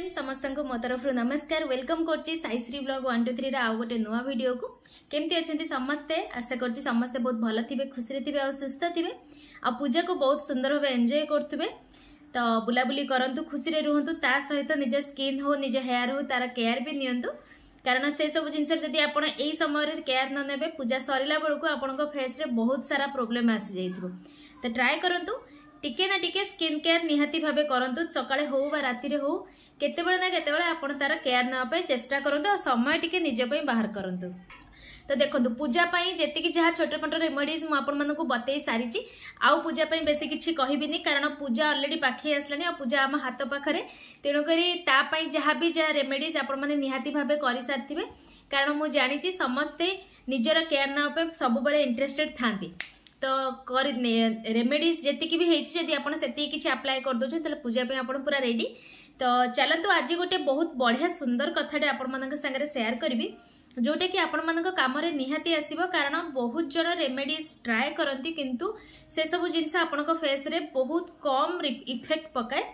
friends समस्त मो तरफ नमस्कार वेलकम करईश्री ब्लग वन टू थ्री आउ गोटे नुआ भिडियो को केमती अच्छा समस्ते आशा कर समस्ते बहुत भल थे खुशी थे सुस्थ थे आ पूजा को बहुत सुंदर भाव एंजय करुवे तो बुलाबुली करूँ खुशी रुहतु ता सहित निज स्किन हो निज हेयर हो तार केयार भी नियंतु कारण से सब जिन जदि समय केयार ने पूजा सरला बेलू आप फेस्रे बहुत सारा प्रोब्लेम आसी जाइए तो ट्राए करूँ টিকে না টিকে স্কিন কেয়ার নিহাতি ভাবে করন্তু সকালে হোক বা রাতিরে হোক কেতবে না কেতবে আপনার তার কেয়ার নেওয়া চেষ্টা করতে আর সময় টিকে নিজ বাহার করতু তো দেখুন পূজা পাই যেতিকি যা ছোট মোট রেমেডিজ মু আপনার বতাই সারিছি আউ পূজা পাই বেশি কিছু কহবিনি কারণ পূজা অলরেডি পাখে আসলানি আর পূজা আমার হাত পাখে তেণুকরি তা পাই যা বি যা রেমেডিজ আপনার নিহাতি ভাবে করে সারিবে কারণ মু জাঁচি সমস্তে নিজের কেয়ার নেওয়া সবুলে ইন্টারেস্টেড থাকে ତ କରି ରେମେଡ଼ିଜ୍ ଯେତିକି ବି ହେଇଛି ଯଦି ଆପଣ ସେତିକି କିଛି ଆପ୍ଲାଏ କରିଦେଉଛନ୍ତି ତାହେଲେ ପୂଜା ପାଇଁ ଆପଣ ପୁରା ରେଡ଼ି ତ ଚାଲନ୍ତୁ ଆଜି ଗୋଟେ ବହୁତ ବଢ଼ିଆ ସୁନ୍ଦର କଥାଟେ ଆପଣମାନଙ୍କ ସାଙ୍ଗରେ ସେୟାର କରିବି ଯେଉଁଟାକି ଆପଣମାନଙ୍କ କାମରେ ନିହାତି ଆସିବ କାରଣ ବହୁତ ଜଣ ରେମେଡ଼ିଜ୍ ଟ୍ରାଏ କରନ୍ତି କିନ୍ତୁ ସେସବୁ ଜିନିଷ ଆପଣଙ୍କ ଫେସ୍ରେ ବହୁତ କମ୍ ଇଫେକ୍ଟ ପକାଏ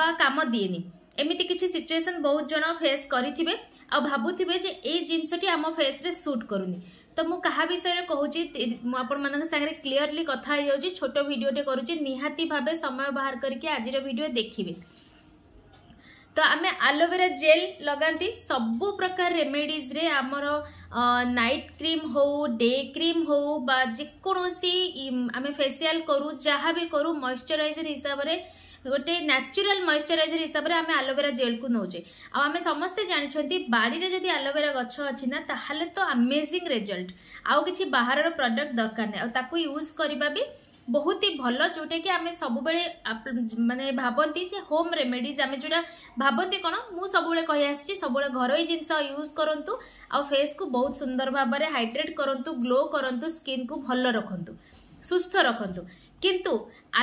ବା କାମ ଦିଏନି ଏମିତି କିଛି ସିଚୁଏସନ୍ ବହୁତ ଜଣ ଫେସ୍ କରିଥିବେ ଆଉ ଭାବୁଥିବେ ଯେ ଏଇ ଜିନିଷଟି ଆମ ଫେସ୍ରେ ସୁଟ୍ କରୁନି ତ ମୁଁ କାହା ବିଷୟରେ କହୁଛି ମୁଁ ଆପଣମାନଙ୍କ ସାଙ୍ଗରେ କ୍ଲିୟରଲି କଥା ହେଇଯାଉଛି ଛୋଟ ଭିଡ଼ିଓଟେ କରୁଛି ନିହାତି ଭାବେ ସମୟ ବାହାର କରିକି ଆଜିର ଭିଡ଼ିଓ ଦେଖିବେ ତ ଆମେ ଆଲୋଭେରା ଜେଲ୍ ଲଗାନ୍ତି ସବୁ ପ୍ରକାର ରେମେଡ଼ିଜ୍ରେ ଆମର ନାଇଟ୍ କ୍ରିମ୍ ହଉ ଡେ କ୍ରିମ୍ ହଉ ବା ଯେକୌଣସି ଆମେ ଫେସିଆଲ୍ କରୁ ଯାହା ବି କରୁ ମଏଶ୍ଚରାଇଜର୍ ହିସାବରେ ଗୋଟେ ନ୍ୟାଚୁରାଲ୍ ମଏଶ୍ଚରାଇଜର୍ ହିସାବରେ ଆମେ ଆଲୋଭେରା ଜେଲ୍କୁ ନେଉଛେ ଆଉ ଆମେ ସମସ୍ତେ ଜାଣିଛନ୍ତି ବାଡ଼ିରେ ଯଦି ଆଲୋଭେରା ଗଛ ଅଛି ନା ତାହେଲେ ତ ଆମେଜିଂ ରେଜଲ୍ଟ ଆଉ କିଛି ବାହାରର ପ୍ରଡକ୍ଟ ଦରକାର ନାହିଁ ଆଉ ତାକୁ ୟୁଜ୍ କରିବା ବି ବହୁତ ହି ଭଲ ଯେଉଁଟାକି ଆମେ ସବୁବେଳେ ମାନେ ଭାବନ୍ତି ଯେ ହୋମ୍ ରେମେଡ଼ିଜ୍ ଆମେ ଯେଉଁଟା ଭାବନ୍ତି କ'ଣ ମୁଁ ସବୁବେଳେ କହି ଆସିଛି ସବୁବେଳେ ଘରୋଇ ଜିନିଷ ୟୁଜ୍ କରନ୍ତୁ ଆଉ ଫେସ୍କୁ ବହୁତ ସୁନ୍ଦର ଭାବରେ ହାଇଡ୍ରେଟ୍ କରନ୍ତୁ ଗ୍ଲୋ କରନ୍ତୁ ସ୍କିନ୍କୁ ଭଲ ରଖନ୍ତୁ ସୁସ୍ଥ ରଖନ୍ତୁ କିନ୍ତୁ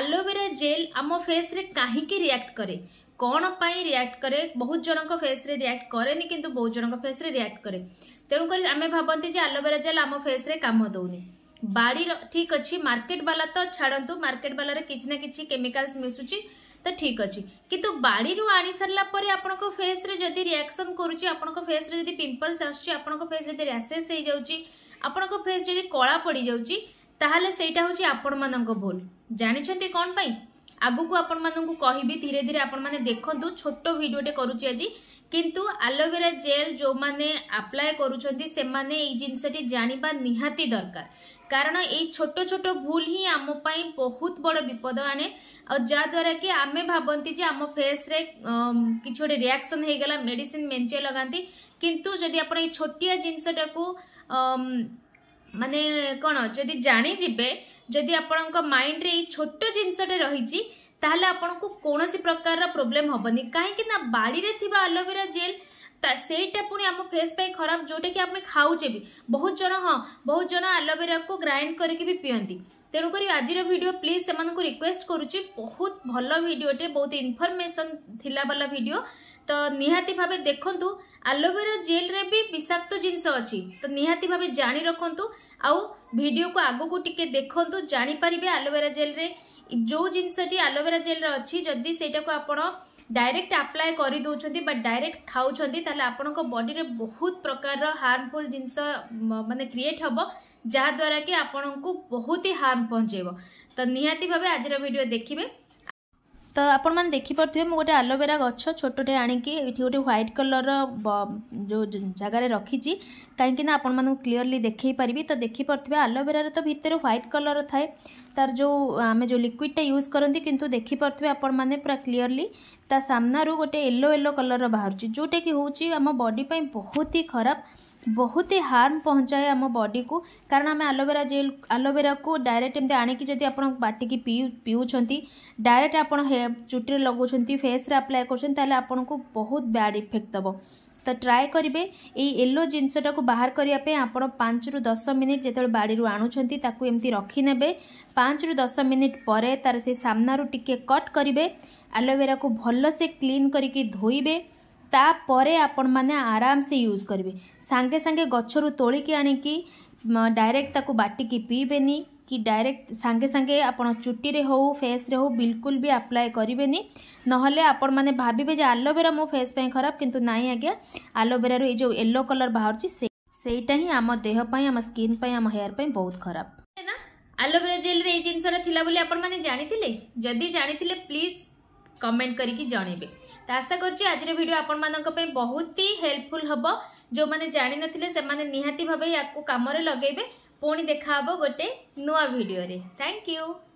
ଆଲୋଭେରା ଜେଲ୍ ଆମ ଫେସ୍ରେ କାହିଁକି ରିଆକ୍ଟ କରେ କ'ଣ ପାଇଁ ରିଆକ୍ଟ କରେ ବହୁତ ଜଣଙ୍କ ଫେସ୍ରେ ରିଆକ୍ଟ କରେନି କିନ୍ତୁ ବହୁତ ଜଣଙ୍କ ଫେସ୍ରେ ରିଆକ୍ଟ କରେ ତେଣୁକରି ଆମେ ଭାବନ୍ତି ଯେ ଆଲୋଭେରା ଜେଲ୍ ଆମ ଫେସ୍ରେ କାମ ଦେଉନି ବାଡ଼ିର ଠିକ୍ ଅଛି ମାର୍କେଟ ବାଲା ତ ଛାଡ଼ନ୍ତୁ ମାର୍କେଟ ବାଲାରେ କିଛି ନା କିଛି କେମିକାଲ୍ସ ମିଶୁଛି ତ ଠିକ୍ ଅଛି କିନ୍ତୁ ବାଡ଼ିରୁ ଆଣିସାରିଲା ପରେ ଆପଣଙ୍କ ଫେସ୍ରେ ଯଦି ରିଆକ୍ସନ୍ କରୁଛି ଆପଣଙ୍କ ଫେସ୍ରେ ଯଦି ପିମ୍ପଲ୍ସ ଆସୁଛି ଆପଣଙ୍କ ଫେସ୍ ଯଦି ର୍ୟାସେସ୍ ହେଇଯାଉଛି ଆପଣଙ୍କ ଫେସ୍ ଯଦି କଳା ପଡ଼ିଯାଉଛି ତାହେଲେ ସେଇଟା ହେଉଛି ଆପଣମାନଙ୍କ ଭୁଲ ଜାଣିଛନ୍ତି କ'ଣ ପାଇଁ ଆଗକୁ ଆପଣମାନଙ୍କୁ କହିବି ଧୀରେ ଧୀରେ ଆପଣମାନେ ଦେଖନ୍ତୁ ଛୋଟ ଭିଡ଼ିଓଟେ କରୁଛି ଆଜି কিন্তু ଆଲୋଭେରା ଜେଲ୍ ଯେଉଁମାନେ ଆପ୍ଲାଏ କରୁଛନ୍ତି ସେମାନେ ଏଇ ଜିନିଷଟି ଜାଣିବା ନିହାତି ଦରକାର କାରଣ ଏଇ ଛୋଟ ଛୋଟ ଭୁଲ ହିଁ ଆମ ପାଇଁ ବହୁତ ବଡ଼ ବିପଦ ଆଣେ ଆଉ ଯାହାଦ୍ୱାରା କି ଆମେ ଭାବନ୍ତି ଯେ ଆମ ଫେସ୍ରେ କିଛି ଗୋଟେ ରିଆକ୍ସନ୍ ହେଇଗଲା ମେଡ଼ିସିନ୍ ମେଞ୍ଚେ ଲଗାନ୍ତି କିନ୍ତୁ ଯଦି ଆପଣ ଏଇ ଛୋଟିଆ ଜିନିଷଟାକୁ ମାନେ କ'ଣ ଯଦି ଜାଣିଯିବେ ଯଦି ଆପଣଙ୍କ ମାଇଣ୍ଡରେ ଏଇ ଛୋଟ ଜିନିଷଟା ରହିଛି ତାହେଲେ ଆପଣଙ୍କୁ କୌଣସି ପ୍ରକାରର ପ୍ରୋବ୍ଲେମ୍ ହେବନି କାହିଁକି ନା ବାଡ଼ିରେ ଥିବା ଆଲୋଭେରା ଜେଲ୍ ସେଇଟା ପୁଣି ଆମ ଫେସ୍ ପାଇଁ ଖରାପ ଯେଉଁଟାକି ଆମେ ଖାଉଛେ ବି ବହୁତ ଜଣ ହଁ ବହୁତ ଜଣ ଆଲୋଭେରାକୁ ଗ୍ରାଇଣ୍ଡ କରିକି ବି ପିଅନ୍ତି ତେଣୁକରି ଆଜିର ଭିଡ଼ିଓ ପ୍ଲିଜ୍ ସେମାନଙ୍କୁ ରିକ୍ୱେଷ୍ଟ କରୁଛି ବହୁତ ଭଲ ଭିଡ଼ିଓଟେ ବହୁତ ଇନଫର୍ମେସନ୍ ଥିଲା ବାଲା ଭିଡ଼ିଓ ତ ନିହାତି ଭାବେ ଦେଖନ୍ତୁ ଆଲୋଭେରା ଜେଲ୍ରେ ବି ବିଷାକ୍ତ ଜିନିଷ ଅଛି ତ ନିହାତି ଭାବେ ଜାଣି ରଖନ୍ତୁ ଆଉ ଭିଡ଼ିଓକୁ ଆଗକୁ ଟିକେ ଦେଖନ୍ତୁ ଜାଣିପାରିବେ ଆଲୋଭେରା ଜେଲ୍ରେ जो जिनसटी आलोवेरा जेल अच्छी जदि से को डायरेक्ट आप्लाय करदे डायरेक्ट खाऊ ताल आपण बडी बहुत प्रकार हार्मफुल जिनस मानते क्रिएट हम जहाद्वारा कि आपण को बहुत ही हार्म पहुँचेब तो निहाती भाव आज भिड देखिए ତ ଆପଣମାନେ ଦେଖିପାରୁଥିବେ ମୁଁ ଗୋଟେ ଆଲୋଭେରା ଗଛ ଛୋଟଟେ ଆଣିକି ଏଠି ଗୋଟେ ହ୍ୱାଇଟ୍ କଲର୍ର ଯେଉଁ ଜାଗାରେ ରଖିଛି କାହିଁକିନା ଆପଣମାନଙ୍କୁ କ୍ଲିଅରଲି ଦେଖାଇ ପାରିବି ତ ଦେଖିପାରୁଥିବେ ଆଲୋଭେରାର ତ ଭିତରେ ହ୍ୱାଇଟ୍ କଲର୍ ଥାଏ ତାର ଯେଉଁ ଆମେ ଯେଉଁ ଲିକ୍ୱିଡ଼ଟା ୟୁଜ୍ କରନ୍ତି କିନ୍ତୁ ଦେଖିପାରୁଥିବେ ଆପଣମାନେ ପୁରା କ୍ଲିଅରଲି ତା ସାମ୍ନାରୁ ଗୋଟେ ୟେଲୋ ୟେଲୋ କଲର୍ର ବାହାରୁଛି ଯେଉଁଟାକି ହେଉଛି ଆମ ବଡ଼ି ପାଇଁ ବହୁତ ହି ଖରାପ ବହୁତ ହି ହାର୍ମ ପହଞ୍ଚାଏ ଆମ ବଡ଼ିକୁ କାରଣ ଆମେ ଆଲୋଭେରା ଜେଲ୍ ଆଲୋଭେରାକୁ ଡାଇରେକ୍ଟ ଏମିତି ଆଣିକି ଯଦି ଆପଣ ବାଟିକି ପିଉ ପିଉଛନ୍ତି ଡାଇରେକ୍ଟ ଆପଣ ହେ ଚୁଟିରେ ଲଗାଉଛନ୍ତି ଫେସ୍ରେ ଆପ୍ଲାଏ କରୁଛନ୍ତି ତାହେଲେ ଆପଣଙ୍କୁ ବହୁତ ବ୍ୟାଡ଼୍ ଇଫେକ୍ଟ ଦେବ ତ ଟ୍ରାଏ କରିବେ ଏଇ ୟେଲୋ ଜିନିଷଟାକୁ ବାହାର କରିବା ପାଇଁ ଆପଣ ପାଞ୍ଚରୁ ଦଶ ମିନିଟ୍ ଯେତେବେଳେ ବାଡ଼ିରୁ ଆଣୁଛନ୍ତି ତାକୁ ଏମିତି ରଖିନେବେ ପାଞ୍ଚରୁ ଦଶ ମିନିଟ୍ ପରେ ତା'ର ସେ ସାମ୍ନାରୁ ଟିକେ କଟ୍ କରିବେ ଆଲୋଭେରାକୁ ଭଲସେ କ୍ଲିନ୍ କରିକି ଧୋଇବେ ତାପରେ ଆପଣମାନେ ଆରାମସେ ୟୁଜ୍ କରିବେ ସାଙ୍ଗେ ସାଙ୍ଗେ ଗଛରୁ ତୋଳିକି ଆଣିକି ଡାଇରେକ୍ଟ ତାକୁ ବାଟିକି ପିଇବେନି କି ଡାଇରେକ୍ଟ ସାଙ୍ଗେ ସାଙ୍ଗେ ଆପଣ ଚୁଟିରେ ହେଉ ଫେସ୍ରେ ହେଉ ବିଲକୁଲ ବି ଆପ୍ଲାଏ କରିବେନି ନହେଲେ ଆପଣମାନେ ଭାବିବେ ଯେ ଆଲୋଭେରା ମୋ ଫେସ୍ ପାଇଁ ଖରାପ କିନ୍ତୁ ନାହିଁ ଆଜ୍ଞା ଆଲୋଭେରାରୁ ଏଇ ଯେଉଁ ୟେଲୋ କଲର୍ ବାହାରୁଛି ସେ ସେଇଟା ହିଁ ଆମ ଦେହ ପାଇଁ ଆମ ସ୍କିନ୍ ପାଇଁ ଆମ ହେୟାର୍ ପାଇଁ ବହୁତ ଖରାପ ନା ଆଲୋଭେରା ଜେଲ୍ରେ ଏଇ ଜିନିଷଟା ଥିଲା ବୋଲି ଆପଣମାନେ ଜାଣିଥିଲେ ଯଦି ଜାଣିଥିଲେ ପ୍ଲିଜ୍ कमेंट करके जनइबे तो आशा करुच्ची आज भिडियो आप बहुत ही हेल्पफुल हम जो मैंने जाणी ना से निहाती भाव या कम लगे पुणी देखा गोटे नुआ भिडे थैंक यू